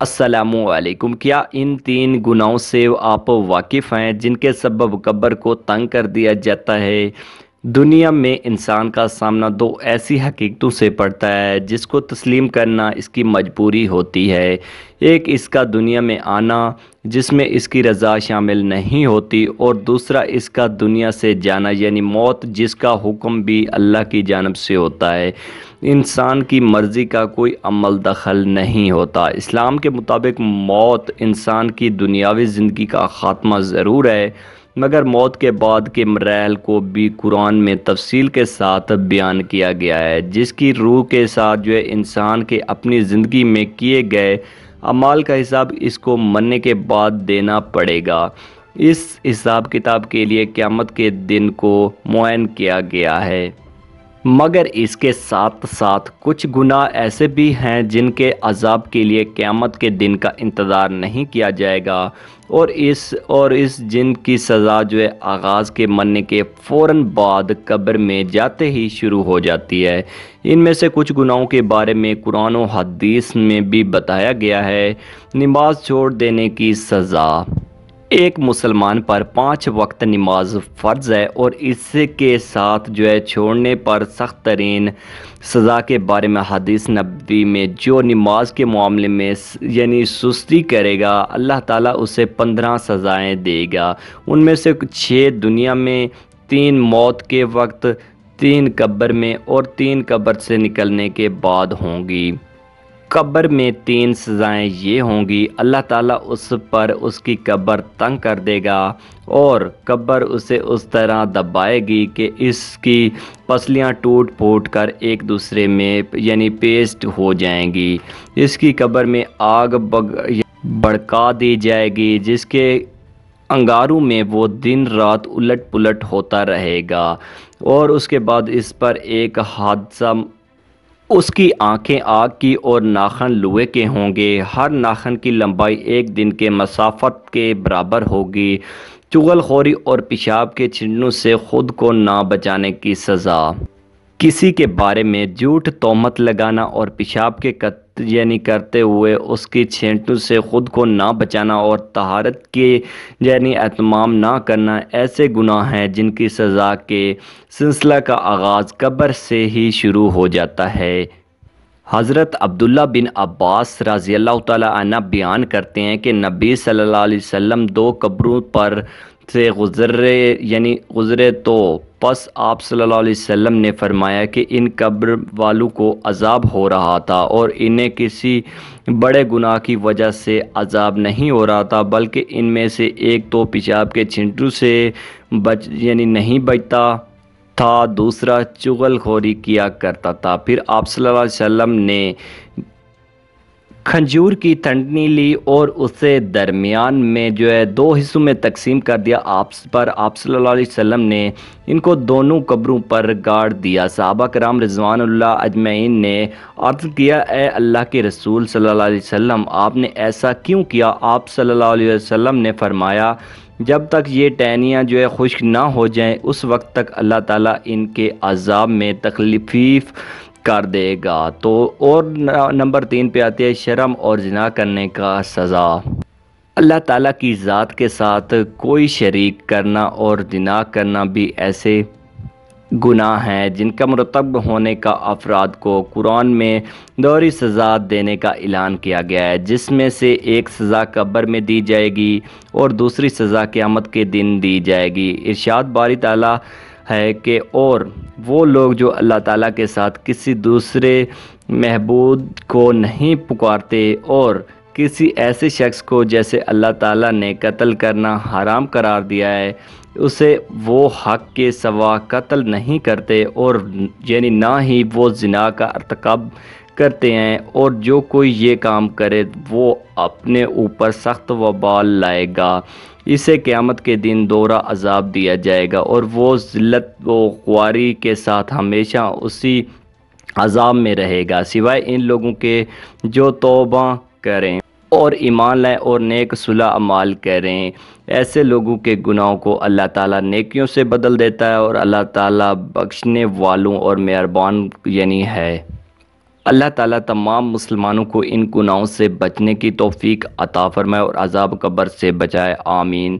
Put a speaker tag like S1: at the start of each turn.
S1: असलकुम क्या इन तीन गुनाहों से आप वाकिफ़ हैं जिनके सबब कब्र को तंग कर दिया जाता है दुनिया में इंसान का सामना दो ऐसी हकीकतों से पड़ता है जिसको तस्लीम करना इसकी मजबूरी होती है एक इसका दुनिया में आना जिसमें इसकी रज़ा शामिल नहीं होती और दूसरा इसका दुनिया से जाना यानी मौत जिसका हुक्म भी अल्लाह की जानब से होता है इंसान की मर्ज़ी का कोई अमल दखल नहीं होता इस्लाम के मुताबिक मौत इंसान की दुनियावी ज़िंदगी का ख़ात्मा ज़रूर है मगर मौत के बाद के मरैल को भी कुरान में तफसील के साथ बयान किया गया है जिसकी रूह के साथ जो है इंसान के अपनी ज़िंदगी में किए गए अमाल का हिसाब इसको मरने के बाद देना पड़ेगा इस हिसाब किताब के लिए क़्यामत के दिन को मुन किया गया है मगर इसके साथ साथ कुछ गुनाह ऐसे भी हैं जिनके अजाब के लिए क़्यामत के दिन का इंतज़ार नहीं किया जाएगा और इस और इस जिन की सज़ा जो है आगाज़ के मरने के फ़ौर बाद कब्र में जाते ही शुरू हो जाती है इनमें से कुछ गुनाहों के बारे में कुरान हदीस में भी बताया गया है नमाज छोड़ देने की सज़ा एक मुसलमान पर पाँच वक्त नमाज फ़र्ज़ है और इसके साथ जो है छोड़ने पर सख्त तरीन सज़ा के बारे में हदीस नबी में जो नमाज के मामले में यानी सुस्ती करेगा अल्लाह ताला उसे पंद्रह सज़ाएं देगा उनमें से छः दुनिया में तीन मौत के वक्त तीन कब्र में और तीन कब्र से निकलने के बाद होंगी कब्र में तीन सज़ाएं ये होंगी अल्लाह ताला उस पर उसकी कब्र तंग कर देगा और कब्र उसे उस तरह दबाएगी कि इसकी पसलियाँ टूट फूट कर एक दूसरे में यानी पेस्ट हो जाएंगी इसकी कब्र में आग बग भड़का दी जाएगी जिसके अंगारों में वो दिन रात उलट पुलट होता रहेगा और उसके बाद इस पर एक हादसा उसकी आंखें आग की और नाखन लुए के होंगे हर नाखन की लंबाई एक दिन के मसाफत के बराबर होगी चुगलखोरी और पेशाब के छिड़नों से खुद को ना बचाने की सज़ा किसी के बारे में झूठ तोहमत लगाना और पेशाब के कत यानी करते हुए उसकी छेंटू से ख़ुद को ना बचाना और तहारत के यानी अहतमाम ना करना ऐसे गुनाह हैं जिनकी सज़ा के सिलसिला का आगाज़ कब्र से ही शुरू हो जाता है हज़रत अब्दुल्ला बिन अब्बास रज़ी अल्लाह तला बयान करते हैं कि नबी सल्लल्लाहु अलैहि वसल्लम दो कब्रों पर से गुज़रे यानी गुज़रे तो पस आप सल्लल्लाहु अलैहि वसल्लम ने फरमाया कि इन कब्र वालों को अजाब हो रहा था और इन्हें किसी बड़े गुनाह की वजह से अजाब नहीं हो रहा था बल्कि इनमें से एक तो पेशाब के छिंटू से बच यानी नहीं बचता था दूसरा चुगलखोरी किया करता था फिर आप सल्लल्लाहु अलैहि वसल्लम ने खंजूर की ठंडनी ली और उसे दरमियान में जो है दो हिस्सों में तकसीम कर दिया आप पर आप सल्लल्लाहु अलैहि वसल्लम ने इनको दोनों कब्रों पर गाड़ दिया सहाबा कराम रजवानल्ला अजमैन ने अर्ज किया ए अल्लाह के रसूल सल्लल्लाहु अलैहि वसल्लम आपने ऐसा क्यों किया आप सल्लल्लाहु अलैहि वसल्लम ने फरमाया जब तक ये टहनियाँ जो है खुश्क ना हो जाएँ उस वक्त तक अल्लाह ताला इनके अजाब में तकलीफ़ कर देगा तो और नंबर तीन पे आती है शर्म और जना करने का सज़ा अल्लाह ताला की ज़ात के साथ कोई शरीक करना और जना करना भी ऐसे गुनाह हैं जिनका मरतब होने का अफराद को कुरान में दोहरी सज़ा देने का ऐलान किया गया है जिसमें से एक सज़ा कब्र में दी जाएगी और दूसरी सज़ा क़्यामत के दिन दी जाएगी इरशाद बारी ताला है कि और वो लोग जो अल्लाह ताला के साथ किसी दूसरे महबूद को नहीं पुकारते और किसी ऐसे शख्स को जैसे अल्लाह ताला ने कत्ल करना हराम करार दिया है उसे वो हक के सवा कत्ल नहीं करते और यानी ना ही वो जिना का अरतकब करते हैं और जो कोई ये काम करे वो अपने ऊपर सख्त वबाल लाएगा इसे क़्यामत के दिन दोरा अजाब दिया जाएगा और वो ज़िलत व ख्वारी के साथ हमेशा उसी अजाब में रहेगा सिवाय इन लोगों के जो तोबा करें और ईमान लाएँ और नेक सुलह अमाल करें ऐसे लोगों के गुनाहों को अल्लाह ताला नेकियों से बदल देता है और अल्लाह ताला बख्शने वालों और मेहरबान यानी है अल्लाह ताला तमाम मुसलमानों को इन गुनाहों से बचने की तौफीक अता फरमाए और अजाब कब्र से बचाए आमीन